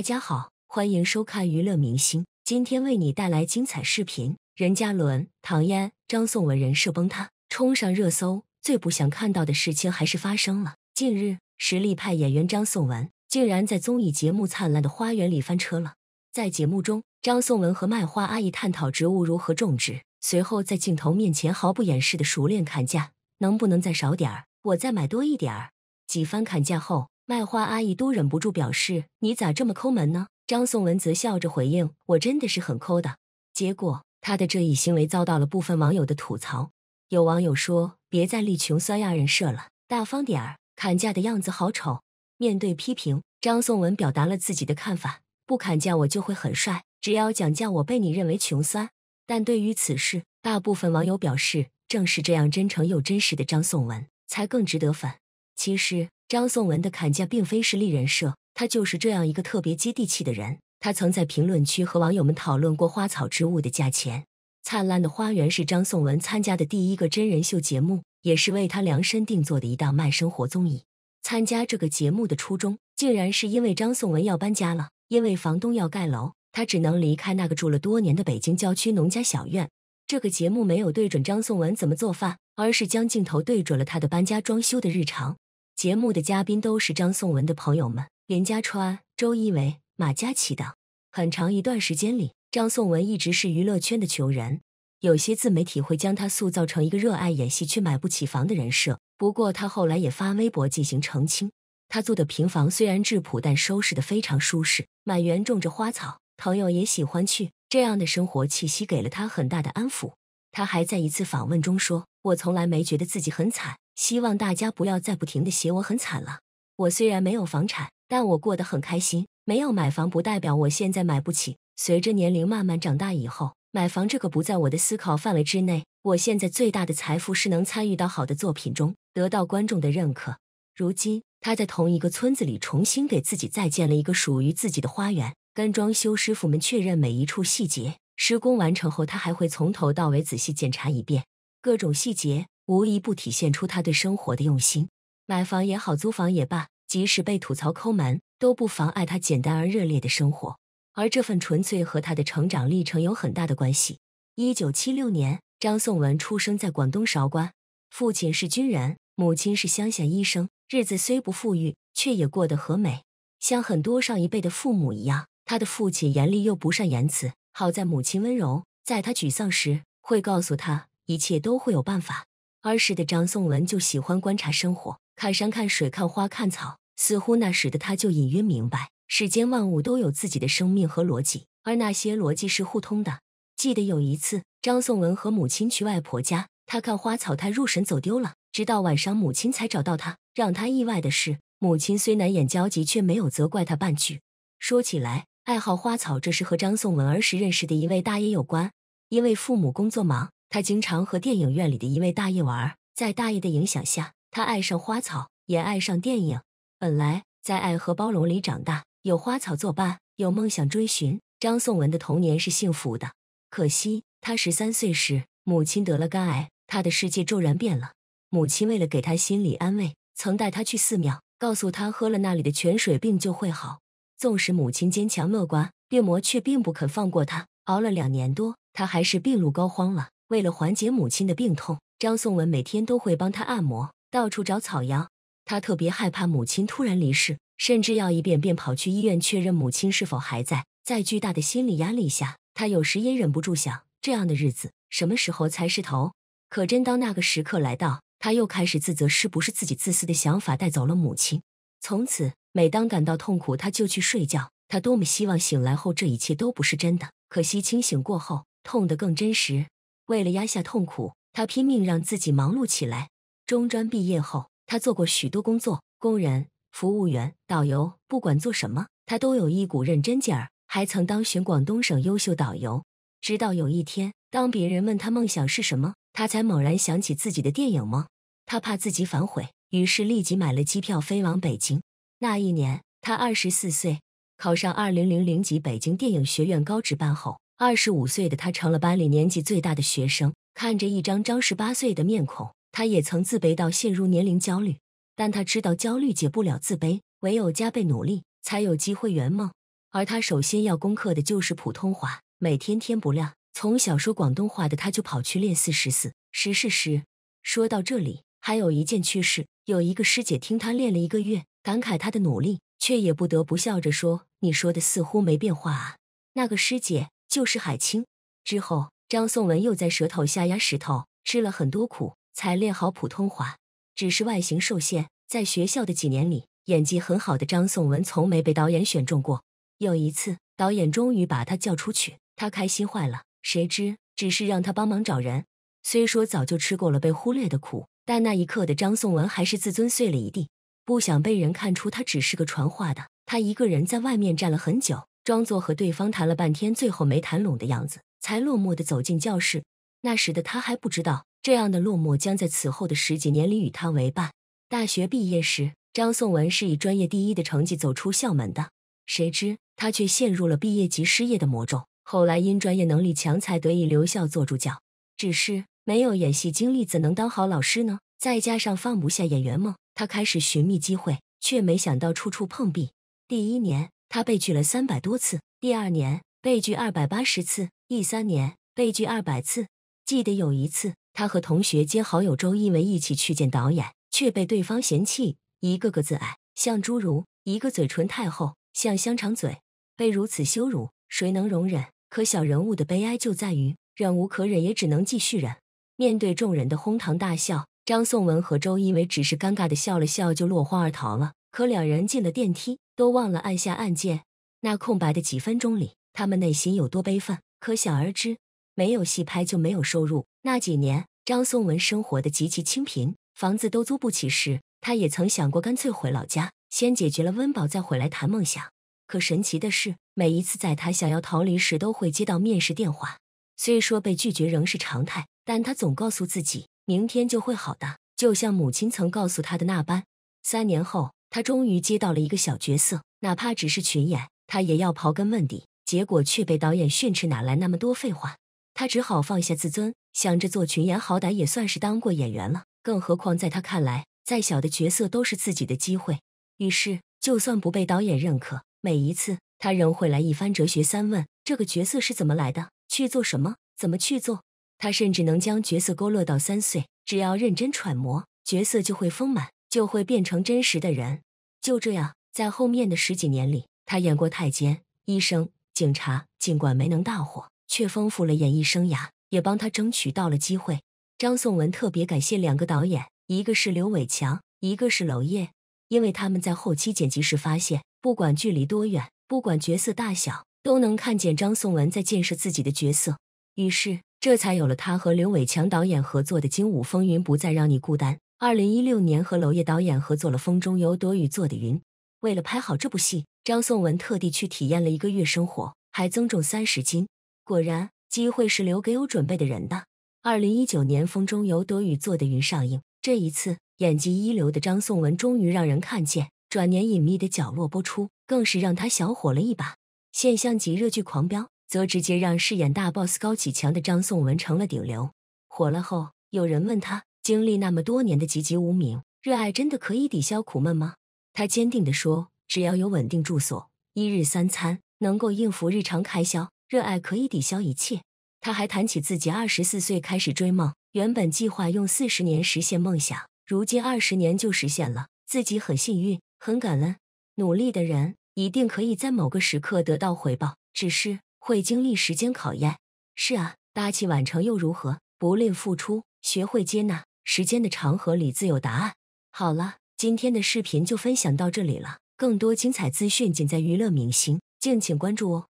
大家好，欢迎收看娱乐明星，今天为你带来精彩视频。任嘉伦、唐嫣、张颂文人设崩塌，冲上热搜。最不想看到的事情还是发生了。近日，实力派演员张颂文竟然在综艺节目《灿烂的花园》里翻车了。在节目中，张颂文和卖花阿姨探讨植物如何种植，随后在镜头面前毫不掩饰的熟练砍价，能不能再少点儿？我再买多一点儿。几番砍价后。卖花阿姨都忍不住表示：“你咋这么抠门呢？”张颂文则笑着回应：“我真的是很抠的。”结果，他的这一行为遭到了部分网友的吐槽。有网友说：“别再立穷酸亚人设了，大方点儿，砍价的样子好丑。”面对批评，张颂文表达了自己的看法：“不砍价我就会很帅，只要讲价我被你认为穷酸。”但对于此事，大部分网友表示：“正是这样真诚又真实的张颂文才更值得粉。”其实。张颂文的砍价并非是立人设，他就是这样一个特别接地气的人。他曾在评论区和网友们讨论过花草植物的价钱。《灿烂的花园》是张颂文参加的第一个真人秀节目，也是为他量身定做的一档慢生活综艺。参加这个节目的初衷，竟然是因为张颂文要搬家了，因为房东要盖楼，他只能离开那个住了多年的北京郊区农家小院。这个节目没有对准张颂文怎么做饭，而是将镜头对准了他的搬家、装修的日常。节目的嘉宾都是张颂文的朋友们，林家川、周一围、马嘉祺等。很长一段时间里，张颂文一直是娱乐圈的穷人。有些自媒体会将他塑造成一个热爱演戏却买不起房的人设。不过他后来也发微博进行澄清，他住的平房虽然质朴，但收拾的非常舒适，满园种着花草，朋友也喜欢去。这样的生活气息给了他很大的安抚。他还在一次访问中说：“我从来没觉得自己很惨。”希望大家不要再不停的写我很惨了。我虽然没有房产，但我过得很开心。没有买房不代表我现在买不起。随着年龄慢慢长大以后，买房这个不在我的思考范围之内。我现在最大的财富是能参与到好的作品中，得到观众的认可。如今，他在同一个村子里重新给自己再建了一个属于自己的花园，跟装修师傅们确认每一处细节。施工完成后，他还会从头到尾仔细检查一遍，各种细节。无一不体现出他对生活的用心，买房也好，租房也罢，即使被吐槽抠门，都不妨碍他简单而热烈的生活。而这份纯粹和他的成长历程有很大的关系。一九七六年，张颂文出生在广东韶关，父亲是军人，母亲是乡下医生，日子虽不富裕，却也过得和美。像很多上一辈的父母一样，他的父亲严厉又不善言辞，好在母亲温柔，在他沮丧时会告诉他一切都会有办法。儿时的张颂文就喜欢观察生活，看山看水看花看草，似乎那时的他就隐约明白，世间万物都有自己的生命和逻辑，而那些逻辑是互通的。记得有一次，张颂文和母亲去外婆家，他看花草太入神，走丢了，直到晚上母亲才找到他。让他意外的是，母亲虽难掩焦急，却没有责怪他半句。说起来，爱好花草这是和张颂文儿时认识的一位大爷有关，因为父母工作忙。他经常和电影院里的一位大爷玩，在大爷的影响下，他爱上花草，也爱上电影。本来在爱和包容里长大，有花草作伴，有梦想追寻，张颂文的童年是幸福的。可惜他十三岁时，母亲得了肝癌，他的世界骤然变了。母亲为了给他心理安慰，曾带他去寺庙，告诉他喝了那里的泉水病就会好。纵使母亲坚强乐观，病魔却并不肯放过他。熬了两年多，他还是病入膏肓了。为了缓解母亲的病痛，张颂文每天都会帮她按摩，到处找草药。他特别害怕母亲突然离世，甚至要一遍遍跑去医院确认母亲是否还在。在巨大的心理压力下，他有时也忍不住想：这样的日子什么时候才是头？可真当那个时刻来到，他又开始自责，是不是自己自私的想法带走了母亲？从此，每当感到痛苦，他就去睡觉。他多么希望醒来后这一切都不是真的，可惜清醒过后，痛得更真实。为了压下痛苦，他拼命让自己忙碌起来。中专毕业后，他做过许多工作：工人、服务员、导游。不管做什么，他都有一股认真劲儿，还曾当选广东省优秀导游。直到有一天，当别人问他梦想是什么，他才猛然想起自己的电影梦。他怕自己反悔，于是立即买了机票飞往北京。那一年，他二十四岁，考上二零零零级北京电影学院高职班后。二十五岁的他成了班里年纪最大的学生，看着一张张十八岁的面孔，他也曾自卑到陷入年龄焦虑。但他知道焦虑解不了自卑，唯有加倍努力才有机会圆梦。而他首先要攻克的就是普通话。每天天不亮，从小说广东话的他就跑去练四十四、十是十。说到这里，还有一件趣事：有一个师姐听他练了一个月，感慨他的努力，却也不得不笑着说：“你说的似乎没变化啊。”那个师姐。就是海清。之后，张颂文又在舌头下压石头，吃了很多苦，才练好普通话。只是外形受限，在学校的几年里，演技很好的张颂文从没被导演选中过。有一次，导演终于把他叫出去，他开心坏了。谁知只是让他帮忙找人。虽说早就吃过了被忽略的苦，但那一刻的张颂文还是自尊碎了一地。不想被人看出他只是个传话的，他一个人在外面站了很久。装作和对方谈了半天，最后没谈拢的样子，才落寞地走进教室。那时的他还不知道，这样的落寞将在此后的十几年里与他为伴。大学毕业时，张颂文是以专业第一的成绩走出校门的，谁知他却陷入了毕业即失业的魔咒。后来因专业能力强，才得以留校做助教。只是没有演戏经历，怎能当好老师呢？再加上放不下演员梦，他开始寻觅机会，却没想到处处碰壁。第一年。他被拒了三百多次，第二年被拒二百八十次，第三年被拒二百次。记得有一次，他和同学兼好友周一围一起去见导演，却被对方嫌弃，一个个自矮，像侏儒，一个嘴唇太厚，像香肠嘴，被如此羞辱，谁能容忍？可小人物的悲哀就在于忍无可忍，也只能继续忍。面对众人的哄堂大笑，张颂文和周一围只是尴尬的笑了笑，就落荒而逃了。可两人进了电梯。都忘了按下按键，那空白的几分钟里，他们内心有多悲愤，可想而知。没有戏拍就没有收入，那几年，张颂文生活的极其清贫，房子都租不起时，他也曾想过干脆回老家，先解决了温饱，再回来谈梦想。可神奇的是，每一次在他想要逃离时，都会接到面试电话。虽说被拒绝仍是常态，但他总告诉自己，明天就会好的，就像母亲曾告诉他的那般。三年后。他终于接到了一个小角色，哪怕只是群演，他也要刨根问底。结果却被导演训斥：“哪来那么多废话？”他只好放下自尊，想着做群演，好歹也算是当过演员了。更何况，在他看来，再小的角色都是自己的机会。于是，就算不被导演认可，每一次他仍会来一番哲学三问：这个角色是怎么来的？去做什么？怎么去做？他甚至能将角色勾勒到三岁，只要认真揣摩，角色就会丰满。就会变成真实的人。就这样，在后面的十几年里，他演过太监、医生、警察，尽管没能大火，却丰富了演艺生涯，也帮他争取到了机会。张颂文特别感谢两个导演，一个是刘伟强，一个是娄烨，因为他们在后期剪辑时发现，不管距离多远，不管角色大小，都能看见张颂文在建设自己的角色。于是，这才有了他和刘伟强导演合作的《精武风云》，不再让你孤单。二零一六年，和娄烨导演合作了《风中有朵雨做的云》。为了拍好这部戏，张颂文特地去体验了一个月生活，还增重三十斤。果然，机会是留给有准备的人的。二零一九年，《风中有朵雨做的云》上映，这一次演技一流的张颂文终于让人看见。转年，《隐秘的角落》播出，更是让他小火了一把。现象级热剧《狂飙》则直接让饰演大 boss 高启强的张颂文成了顶流。火了后，有人问他。经历那么多年的籍籍无名，热爱真的可以抵消苦闷吗？他坚定地说：“只要有稳定住所，一日三餐能够应付日常开销，热爱可以抵消一切。”他还谈起自己二十四岁开始追梦，原本计划用四十年实现梦想，如今二十年就实现了，自己很幸运，很感恩。努力的人一定可以在某个时刻得到回报，只是会经历时间考验。是啊，大器晚成又如何？不吝付出，学会接纳。时间的长河里自有答案。好了，今天的视频就分享到这里了。更多精彩资讯，尽在娱乐明星，敬请关注哦。